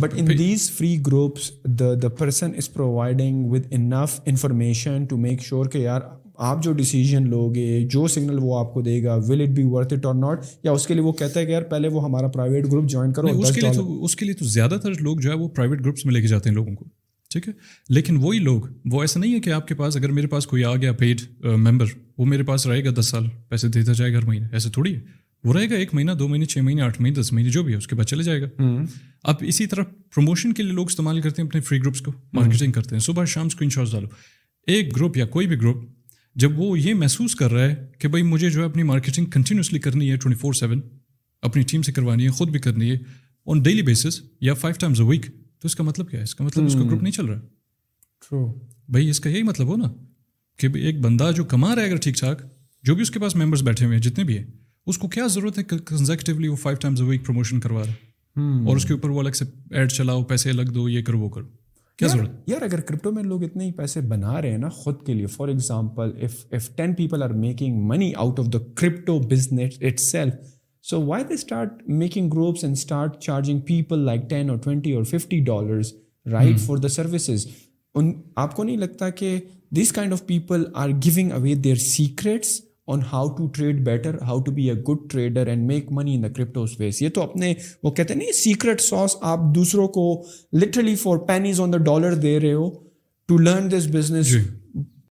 But in these free groups, the the person is providing with enough information to make sure कि यार आप जो decision लोगे जो सिग्नल वो आपको देगा will it be worth it और नॉट या उसके लिए वो कहता है कि यार पहले वो हमारा प्राइवेट ग्रुप ज्वाइन करो तो- उसके लिए तो उसके लिए तो ज़्यादातर लोग जो है वो प्राइवेट ग्रुप्स में लेके जाते हैं लोगों को ठीक है लेकिन वही लोग वो ऐसा नहीं है कि आपके पास अगर मेरे पास कोई आ गया पेड मेंबर वो मेरे पास रहेगा दस साल पैसे देता जाएगा हर महीने ऐसे थोड़ी है वो रहेगा एक महीना दो महीने छः महीने आठ महीने दस महीने जो भी है उसके बाद चले जाएगा हम्म। अब इसी तरह प्रमोशन के लिए लोग इस्तेमाल करते हैं अपने फ्री ग्रुप्स को मार्केटिंग हम्म। करते हैं सुबह शाम स्क्रीन डालो एक ग्रुप या कोई भी ग्रुप जब वो ये महसूस कर रहा है कि भाई मुझे जो है अपनी मार्केटिंग कंटिन्यूसली करनी है ट्वेंटी फोर सेवन अपनी टीम से करवानी है खुद भी करनी है ऑन डेली बेसिस या फाइव टाइम्स अ वीक तो इसका मतलब क्या है इसका मतलब उसका ग्रुप हम्म। नहीं चल रहा ट्रू भाई इसका यही मतलब हो ना कि एक बंदा जो कमा रहा है अगर ठीक ठाक जो भी उसके पास मेंबर्स बैठे हुए हैं जितने भी हैं उसको क्या जरूरत है कंजेक्टिवली वो five times a week promotion करवा रहे hmm. और उसके ऊपर वो अलग से एड चलाओ पैसे अलग दो ये करो वो करो क्या जरूरत यार अगर क्रिप्टो में लोग इतने ही पैसे बना रहे हैं ना खुद के लिए for example if if ten people are making money out of the crypto business itself So why they start making groups and start charging people like 10 or 20 or 50 dollars right hmm. for the उन आपको नहीं लगता कि this kind of people are giving away their secrets on how to trade better, how to be a good trader and make money in the crypto space. ये तो अपने वो कहते नहीं secret sauce आप दूसरों को literally for pennies on the dollar दे रहे हो to learn this business.